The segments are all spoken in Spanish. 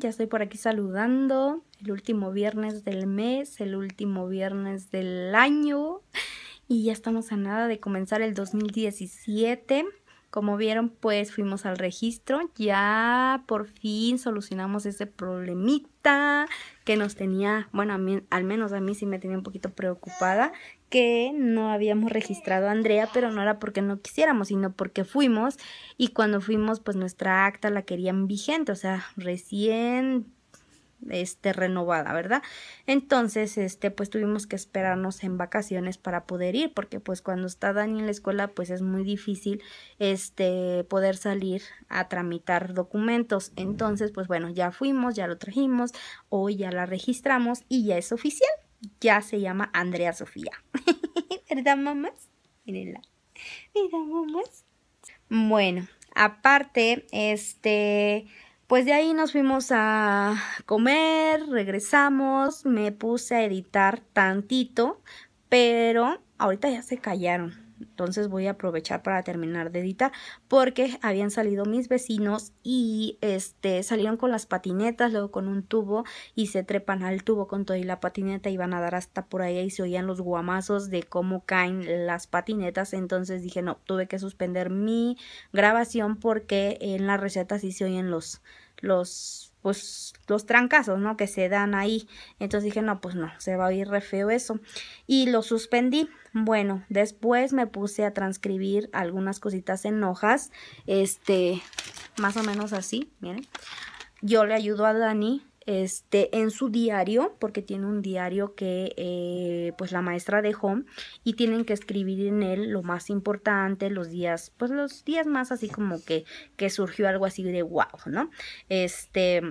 Ya estoy por aquí saludando. El último viernes del mes, el último viernes del año. Y ya estamos a nada de comenzar el 2017. Como vieron, pues fuimos al registro, ya por fin solucionamos ese problemita que nos tenía, bueno, a mí, al menos a mí sí me tenía un poquito preocupada, que no habíamos registrado a Andrea, pero no era porque no quisiéramos, sino porque fuimos y cuando fuimos, pues nuestra acta la querían vigente, o sea, recién este, renovada, ¿verdad? Entonces, este, pues tuvimos que esperarnos en vacaciones para poder ir, porque pues cuando está Dani en la escuela, pues es muy difícil, este, poder salir a tramitar documentos. Entonces, pues bueno, ya fuimos, ya lo trajimos, hoy ya la registramos y ya es oficial. Ya se llama Andrea Sofía. ¿Verdad, mamás? mirenla Mira, mamás. Bueno, aparte, este, pues de ahí nos fuimos a comer, regresamos, me puse a editar tantito, pero ahorita ya se callaron. Entonces voy a aprovechar para terminar de editar porque habían salido mis vecinos y este salieron con las patinetas, luego con un tubo y se trepan al tubo con todo y la patineta y a dar hasta por ahí y se oían los guamazos de cómo caen las patinetas. Entonces dije, no, tuve que suspender mi grabación porque en la receta sí se oyen los los pues los trancazos, ¿no? Que se dan ahí. Entonces dije, no, pues no, se va a oír re feo eso. Y lo suspendí. Bueno, después me puse a transcribir algunas cositas en hojas, este, más o menos así, miren. Yo le ayudo a Dani este, en su diario, porque tiene un diario que eh, pues la maestra dejó y tienen que escribir en él lo más importante, los días, pues los días más así como que, que surgió algo así de wow, ¿no? Este,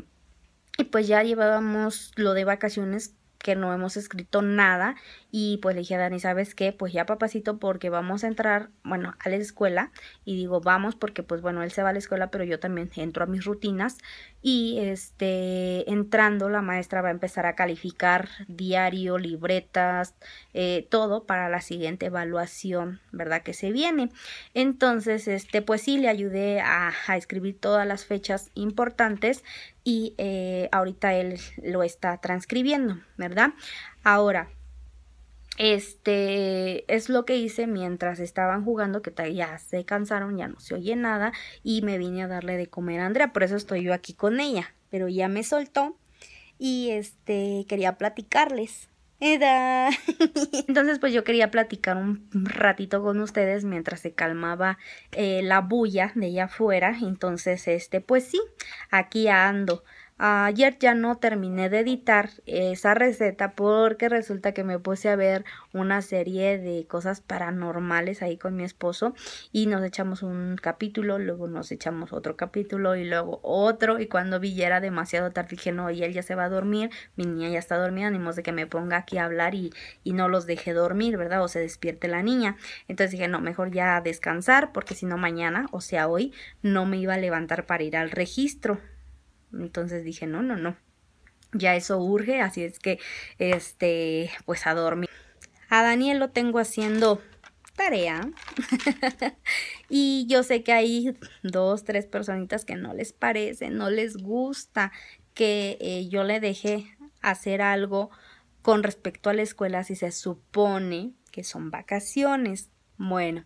y pues ya llevábamos lo de vacaciones que no hemos escrito nada y pues le dije a Dani, ¿sabes qué? Pues ya papacito porque vamos a entrar, bueno, a la escuela. Y digo, vamos porque pues bueno, él se va a la escuela, pero yo también entro a mis rutinas. Y este, entrando la maestra va a empezar a calificar diario, libretas, eh, todo para la siguiente evaluación, ¿verdad? Que se viene. Entonces, este, pues sí, le ayudé a, escribir todas las fechas importantes y eh, ahorita él lo está transcribiendo, ¿verdad? Ahora, este es lo que hice mientras estaban jugando, que ya se cansaron, ya no se oye nada, y me vine a darle de comer a Andrea, por eso estoy yo aquí con ella, pero ya me soltó y este quería platicarles. Entonces, pues yo quería platicar un ratito con ustedes mientras se calmaba eh, la bulla de allá afuera. Entonces, este, pues sí, aquí ando. Ayer ya no terminé de editar esa receta porque resulta que me puse a ver una serie de cosas paranormales ahí con mi esposo y nos echamos un capítulo, luego nos echamos otro capítulo y luego otro y cuando vi ya era demasiado tarde dije no, y él ya se va a dormir, mi niña ya está dormida, ni modo de que me ponga aquí a hablar y, y no los deje dormir, ¿verdad? O se despierte la niña. Entonces dije no, mejor ya descansar porque si no mañana, o sea hoy, no me iba a levantar para ir al registro. Entonces dije, no, no, no. Ya eso urge, así es que, este, pues a dormir. A Daniel lo tengo haciendo tarea. y yo sé que hay dos, tres personitas que no les parece, no les gusta que eh, yo le deje hacer algo con respecto a la escuela si se supone que son vacaciones. Bueno,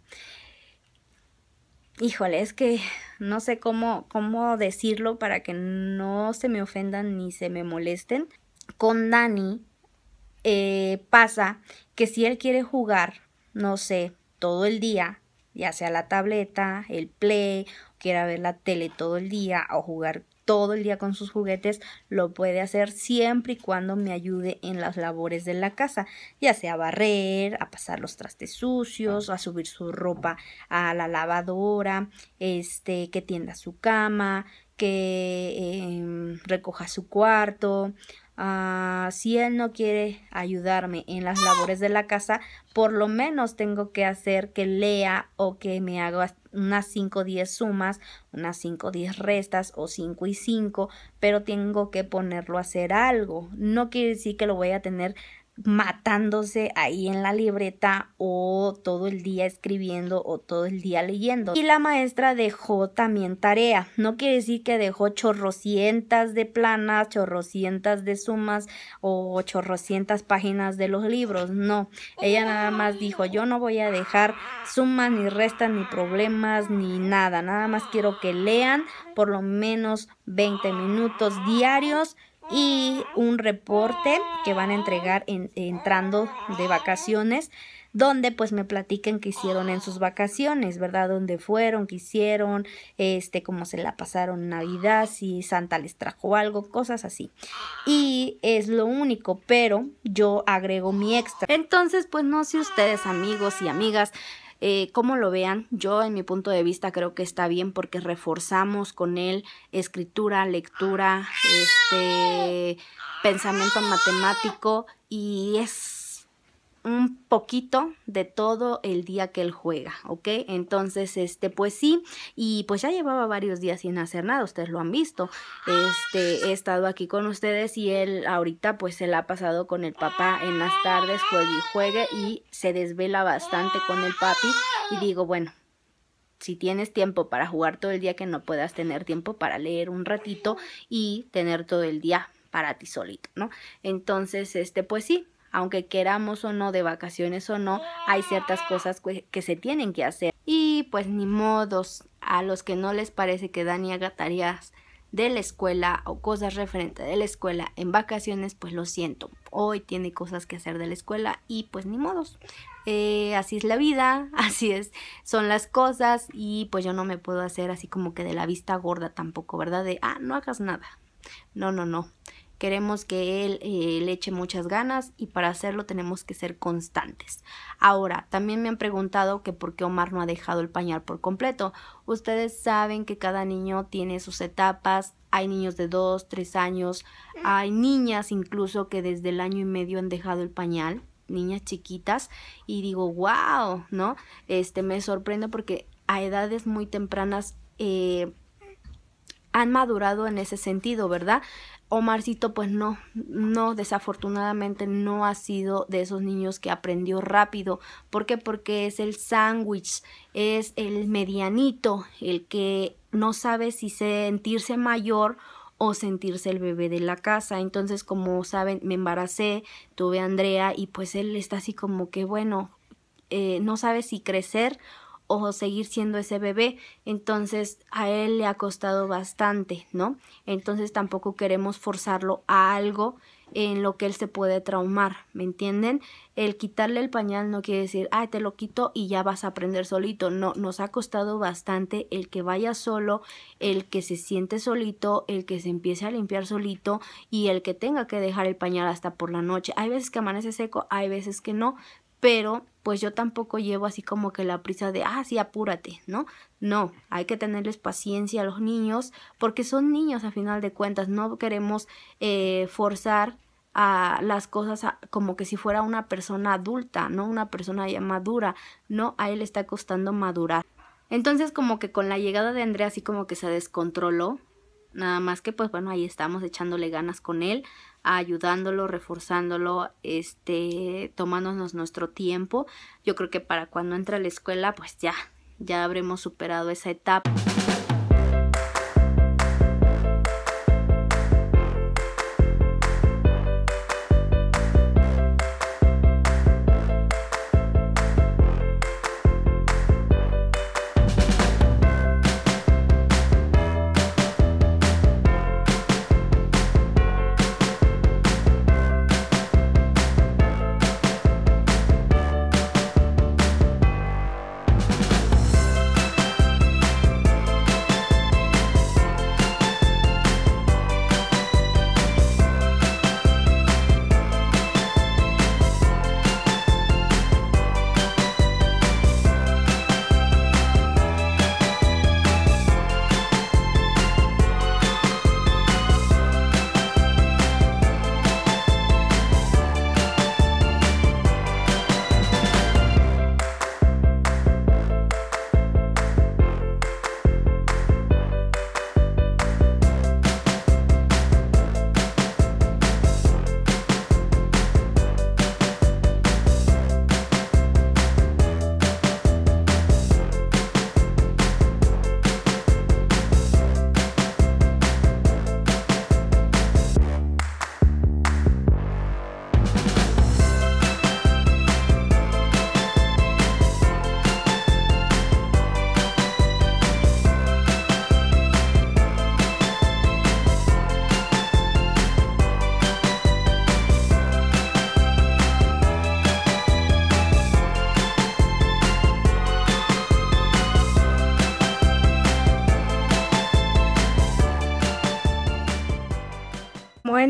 híjole, es que no sé cómo, cómo decirlo para que no se me ofendan ni se me molesten. Con Dani eh, pasa que si él quiere jugar, no sé, todo el día, ya sea la tableta, el play, quiera ver la tele todo el día o jugar todo el día con sus juguetes, lo puede hacer siempre y cuando me ayude en las labores de la casa, ya sea a barrer, a pasar los trastes sucios, a subir su ropa a la lavadora, este, que tienda su cama, que em, recoja su cuarto, Ah, si él no quiere ayudarme en las labores de la casa, por lo menos tengo que hacer que lea o que me haga unas 5 o 10 sumas, unas 5 o 10 restas o 5 y 5, pero tengo que ponerlo a hacer algo. No quiere decir que lo voy a tener matándose ahí en la libreta o todo el día escribiendo o todo el día leyendo. Y la maestra dejó también tarea. No quiere decir que dejó chorrocientas de planas, chorrocientas de sumas o chorrocientas páginas de los libros. No, ella nada más dijo yo no voy a dejar sumas ni restas ni problemas ni nada. Nada más quiero que lean por lo menos 20 minutos diarios y un reporte que van a entregar entrando de vacaciones donde pues me platiquen qué hicieron en sus vacaciones, ¿verdad? Dónde fueron, qué hicieron, este, cómo se la pasaron Navidad, si Santa les trajo algo, cosas así. Y es lo único, pero yo agrego mi extra. Entonces, pues no sé ustedes, amigos y amigas, eh, como lo vean, yo en mi punto de vista creo que está bien porque reforzamos con él escritura, lectura, este, pensamiento matemático y es un poquito de todo el día que él juega, ¿ok? Entonces, este, pues sí, y pues ya llevaba varios días sin hacer nada, ustedes lo han visto, este, he estado aquí con ustedes y él ahorita pues se la ha pasado con el papá en las tardes, juegue y juegue y se desvela bastante con el papi y digo, bueno, si tienes tiempo para jugar todo el día, que no puedas tener tiempo para leer un ratito y tener todo el día para ti solito, ¿no? Entonces, este, pues sí, aunque queramos o no, de vacaciones o no, hay ciertas ah. cosas que se tienen que hacer. Y pues ni modos, a los que no les parece que Dani haga tareas de la escuela o cosas referentes de la escuela en vacaciones, pues lo siento, hoy tiene cosas que hacer de la escuela y pues ni modos. Eh, así es la vida, así es, son las cosas y pues yo no me puedo hacer así como que de la vista gorda tampoco, ¿verdad? De, ah, no hagas nada. No, no, no queremos que él eh, le eche muchas ganas y para hacerlo tenemos que ser constantes. Ahora, también me han preguntado que por qué Omar no ha dejado el pañal por completo. Ustedes saben que cada niño tiene sus etapas, hay niños de 2, 3 años, mm. hay niñas incluso que desde el año y medio han dejado el pañal niñas chiquitas y digo wow no este me sorprende porque a edades muy tempranas eh, han madurado en ese sentido, ¿verdad? Omarcito pues no, no, desafortunadamente no ha sido de esos niños que aprendió rápido. ¿Por qué? Porque es el sándwich, es el medianito, el que no sabe si sentirse mayor o sentirse el bebé de la casa. Entonces, como saben, me embaracé, tuve a Andrea y pues él está así como que, bueno, eh, no sabe si crecer o seguir siendo ese bebé, entonces a él le ha costado bastante, ¿no? Entonces tampoco queremos forzarlo a algo en lo que él se puede traumar, ¿me entienden? El quitarle el pañal no quiere decir, ah, te lo quito y ya vas a aprender solito. No, nos ha costado bastante el que vaya solo, el que se siente solito, el que se empiece a limpiar solito y el que tenga que dejar el pañal hasta por la noche. Hay veces que amanece seco, hay veces que no, pero pues yo tampoco llevo así como que la prisa de, ah, sí, apúrate, ¿no? No, hay que tenerles paciencia a los niños, porque son niños a final de cuentas, no queremos eh, forzar a las cosas como que si fuera una persona adulta, no una persona ya madura, no, a él le está costando madurar. Entonces como que con la llegada de Andrea así como que se descontroló, nada más que pues bueno, ahí estamos echándole ganas con él, ayudándolo, reforzándolo, este, tomándonos nuestro tiempo. Yo creo que para cuando entra a la escuela, pues ya, ya habremos superado esa etapa.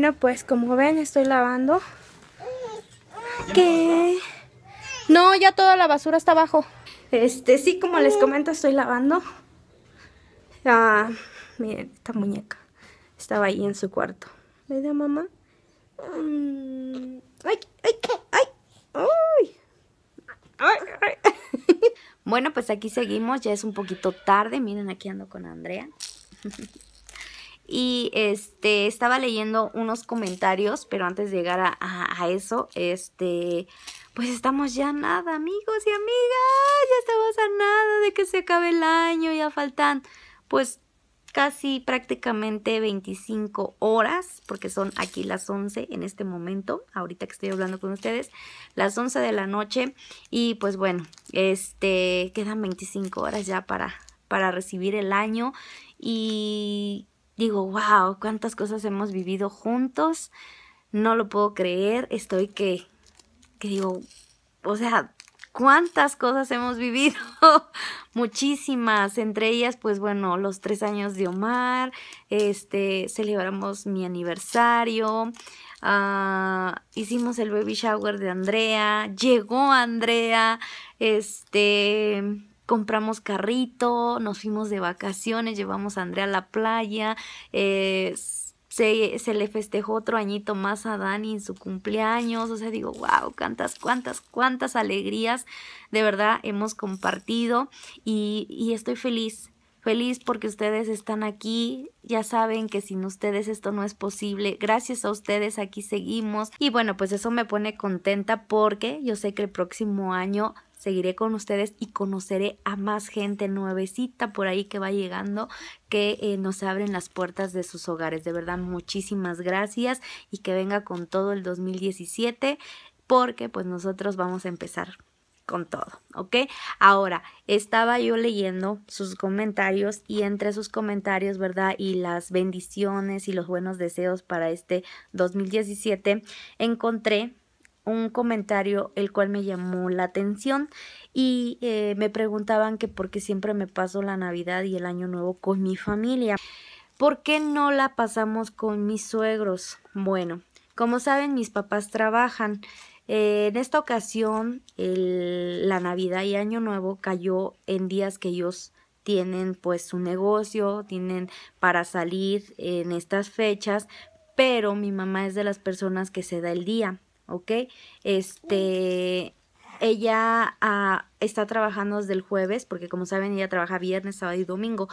Bueno, pues como ven, estoy lavando. ¿Qué? No, ya toda la basura está abajo. Este, sí, como les comento, estoy lavando. Ah, miren, esta muñeca. Estaba ahí en su cuarto. mamá? Mm, ¡Ay, ¡Ay! ay, ay. bueno, pues aquí seguimos. Ya es un poquito tarde. Miren, aquí ando con Andrea. Y este, estaba leyendo unos comentarios, pero antes de llegar a, eso, este, pues estamos ya nada, amigos y amigas, ya estamos a nada de que se acabe el año, ya faltan pues casi prácticamente 25 horas, porque son aquí las 11 en este momento, ahorita que estoy hablando con ustedes, las 11 de la noche y pues bueno, este quedan 25 horas ya para para recibir el año y digo, wow, cuántas cosas hemos vivido juntos, no lo puedo creer, estoy que, que digo, o sea, cuántas cosas hemos vivido, muchísimas, entre ellas, pues bueno, los tres años de Omar, este, celebramos mi aniversario, ah, hicimos el baby shower de Andrea, llegó Andrea, este, compramos carrito, nos fuimos de vacaciones, llevamos a Andrea a la playa, eh, se, le festejó otro añito más a Dani en su cumpleaños. O sea, digo, wow, cuántas, cuántas, cuántas alegrías de verdad hemos compartido y estoy feliz. Feliz porque ustedes están aquí, ya saben que sin ustedes esto no es posible, gracias a ustedes aquí seguimos y bueno pues eso me pone contenta porque yo sé que el próximo año seguiré con ustedes y conoceré a más gente nuevecita por ahí que va llegando que eh, nos abren las puertas de sus hogares. De verdad, muchísimas gracias y que venga con todo el 2017 porque pues nosotros vamos a empezar con todo, ¿ok? Ahora, estaba yo leyendo sus comentarios y entre sus comentarios, ¿verdad? Y las bendiciones y los buenos deseos para este 2017, encontré un comentario el cual me llamó la atención y eh, me preguntaban que por qué siempre me paso la Navidad y el Año Nuevo con mi familia. ¿Por qué no la pasamos con mis suegros? Bueno, como saben, mis papás trabajan. Eh, en esta ocasión, la Navidad y Año Nuevo cayó en días que ellos tienen pues su negocio, tienen para salir en estas fechas, pero mi mamá es de las personas que se da el día. ¿ok? Este, ella ah, está trabajando desde el jueves, porque como saben, ella trabaja viernes, sábado y domingo,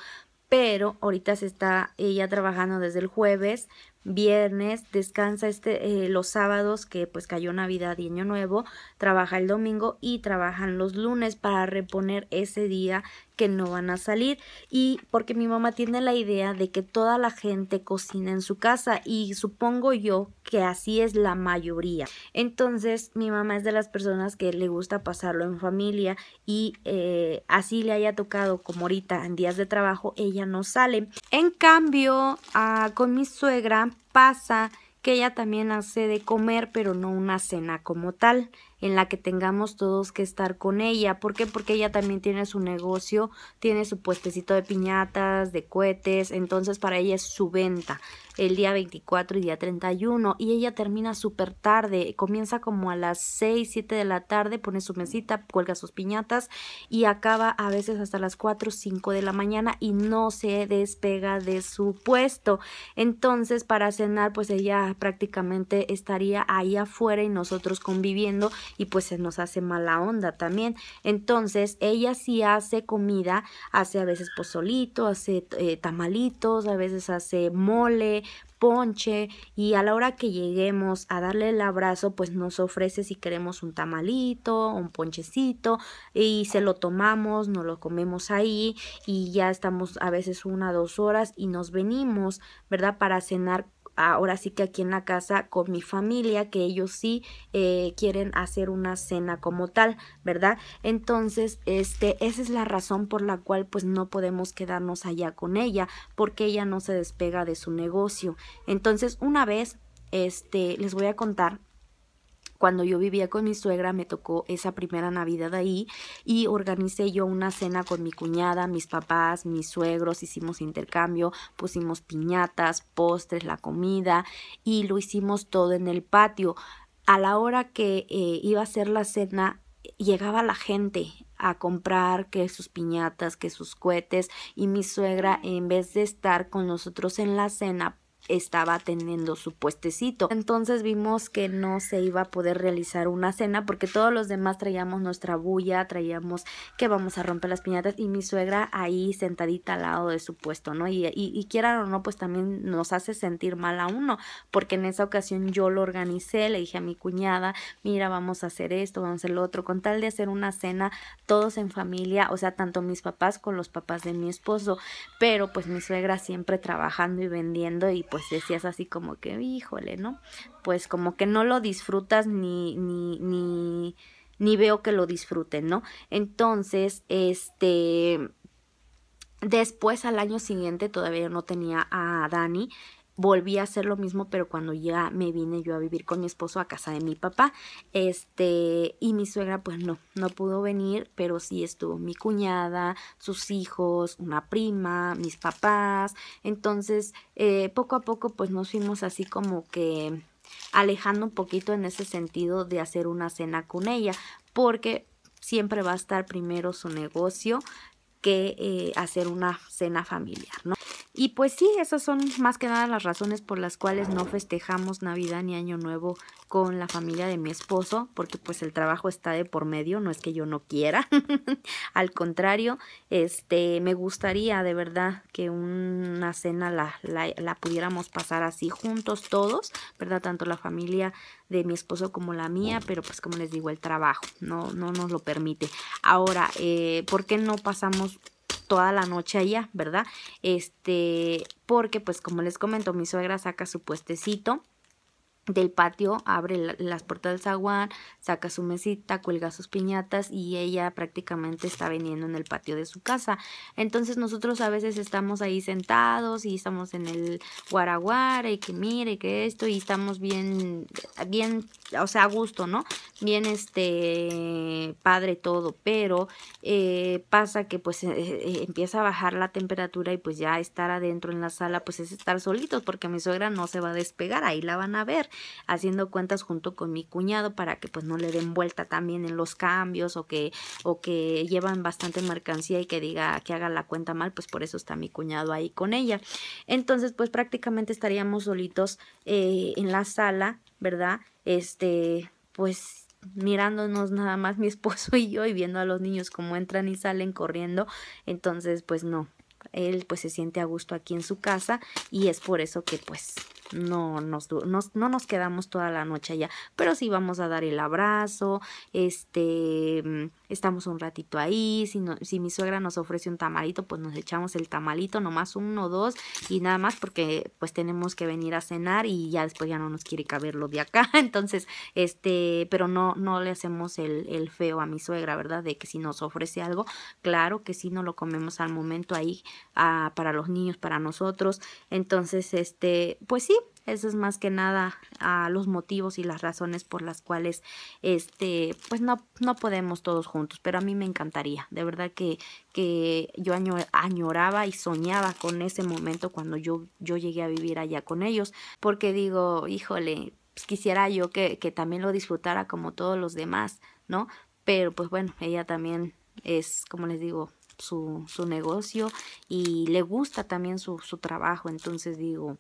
pero ahorita se está ella trabajando desde el jueves viernes, descansa este, eh, los sábados que pues cayó Navidad y Año Nuevo, trabaja el domingo y trabajan los lunes para reponer ese día que no van a salir y porque mi mamá tiene la idea de que toda la gente cocina en su casa y supongo yo que así es la mayoría. Entonces mi mamá es de las personas que le gusta pasarlo en familia y eh, así le haya tocado como ahorita en días de trabajo ella no sale. En cambio ah, con mi suegra pasa que ella también hace de comer, pero no una cena como tal en la que tengamos todos que estar con ella. ¿Por qué? Porque ella también tiene su negocio, tiene su puestecito de piñatas, de cohetes, entonces para ella es su venta el día 24 y día 31 y ella termina súper tarde, comienza como a las 6, 7 de la tarde, pone su mesita, cuelga sus piñatas y acaba a veces hasta las 4, 5 de la mañana y no se despega de su puesto. Entonces para cenar pues ella prácticamente estaría ahí afuera y nosotros conviviendo y pues se nos hace mala onda también. Entonces ella sí hace comida, hace a veces pozolito, hace eh, tamalitos, a veces hace mole, ponche y a la hora que lleguemos a darle el abrazo pues nos ofrece si queremos un tamalito, un ponchecito y se lo tomamos, nos lo comemos ahí y ya estamos a veces una, dos horas y nos venimos, ¿verdad? Para cenar ahora sí que aquí en la casa con mi familia, que ellos sí eh, quieren hacer una cena como tal, ¿verdad? Entonces, este, esa es la razón por la cual pues no podemos quedarnos allá con ella, porque ella no se despega de su negocio. Entonces, una vez, este, les voy a contar cuando yo vivía con mi suegra me tocó esa primera Navidad ahí y organicé yo una cena con mi cuñada, mis papás, mis suegros, hicimos intercambio, pusimos piñatas, postres, la comida y lo hicimos todo en el patio. A la hora que eh, iba a ser la cena, llegaba la gente a comprar que sus piñatas, que sus cohetes y mi suegra en vez de estar con nosotros en la cena estaba teniendo su puestecito. Entonces vimos que no se iba a poder realizar una cena porque todos los demás traíamos nuestra bulla, traíamos que vamos a romper las piñatas y mi suegra ahí sentadita al lado de su puesto, ¿no? Y, y, y quieran o no, pues también nos hace sentir mal a uno porque en esa ocasión yo lo organicé, le dije a mi cuñada, mira, vamos a hacer esto, vamos a hacer lo otro, con tal de hacer una cena todos en familia, o sea, tanto mis papás con los papás de mi esposo, pero pues mi suegra siempre trabajando y vendiendo y pues pues decías así como que, híjole, ¿no? Pues como que no lo disfrutas ni, ni, ni, veo que lo disfruten, ¿no? Entonces, este, Después, al año siguiente, todavía no tenía a Dani, volví a hacer lo mismo, pero cuando ya me vine yo a vivir con mi esposo a casa de mi papá, este, y mi suegra pues no, no pudo venir, pero sí estuvo mi cuñada, sus hijos, una prima, mis papás, entonces eh, poco a poco pues nos fuimos así como que alejando un poquito en ese sentido de hacer una cena con ella, porque siempre va a estar primero su negocio que eh, hacer una cena familiar, ¿no? Y pues sí, esas son más que nada las razones por las cuales no festejamos Navidad ni Año Nuevo con la familia de mi esposo, porque pues el trabajo está de por medio, no es que yo no quiera. Al contrario, este me gustaría de verdad que una cena la, pudiéramos pasar así juntos todos, ¿verdad? Tanto la familia de mi esposo como la mía, pero pues como les digo, el trabajo no, no nos lo permite. Ahora, eh, ¿por qué no pasamos toda la noche allá, ¿verdad? Este, porque pues como les comento, mi suegra saca su puestecito del patio, abre las puertas del zaguán, saca su mesita, cuelga sus piñatas y ella prácticamente está vendiendo en el patio de su casa. Entonces nosotros a veces estamos ahí sentados y estamos en el guaraguara y que mire que esto y estamos bien, bien, o sea, a gusto, ¿no? Bien este padre todo, pero eh, pasa que pues eh, eh, empieza a bajar la temperatura y pues ya estar adentro en la sala pues es estar solitos porque mi suegra no se va a despegar, ahí la van a ver haciendo cuentas junto con mi cuñado para que pues no le den vuelta también en los cambios o que, o que llevan bastante mercancía y que diga que haga la cuenta mal, pues por eso está mi cuñado ahí con ella. Entonces pues prácticamente estaríamos solitos eh, en la sala, ¿verdad? Este, pues mirándonos nada más mi esposo y yo y viendo a los niños cómo entran y salen corriendo. Entonces, pues no, él pues se siente a gusto aquí en su casa y es por eso que pues no nos, no nos quedamos toda la noche allá, pero sí vamos a dar el abrazo, este, mm, estamos un ratito ahí, si, si mi suegra nos ofrece un tamalito, pues nos echamos el tamalito, nomás uno o dos y nada más porque pues tenemos que venir a cenar y ya después ya no nos quiere caber lo de acá, entonces, este, pero no, no le hacemos el, el feo a mi suegra, ¿verdad? De que si nos ofrece algo, claro que sí, no lo comemos al momento ahí ah, para los niños, para nosotros, entonces, este, pues sí, eso es más que nada a ah, los motivos y las razones por las cuales este pues no, no podemos todos juntos pero a mí me encantaría de verdad que, que yo añoraba y soñaba con ese momento cuando yo, yo llegué a vivir allá con ellos porque digo híjole pues, quisiera yo que, que también lo disfrutara como todos los demás no pero pues bueno ella también es como les digo su, su negocio y le gusta también su, su trabajo entonces digo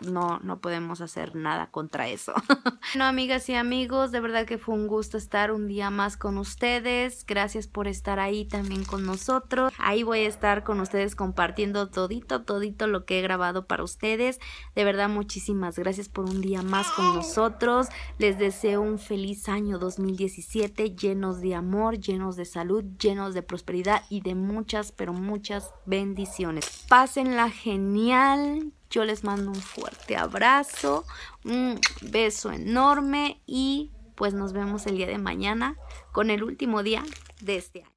no, no podemos hacer nada contra eso. bueno, amigas y amigos, de verdad que fue un gusto estar un día más con ustedes. Gracias por estar ahí también con nosotros. Ahí voy a estar con ustedes compartiendo todito, todito lo que he grabado para ustedes. De verdad, muchísimas gracias por un día más con nosotros. Les deseo un feliz año 2017 llenos de amor, llenos de salud, llenos de prosperidad y de muchas, pero muchas bendiciones. Pásenla genial yo les mando un fuerte abrazo, un beso enorme y pues nos vemos el día de mañana con el último día de este año.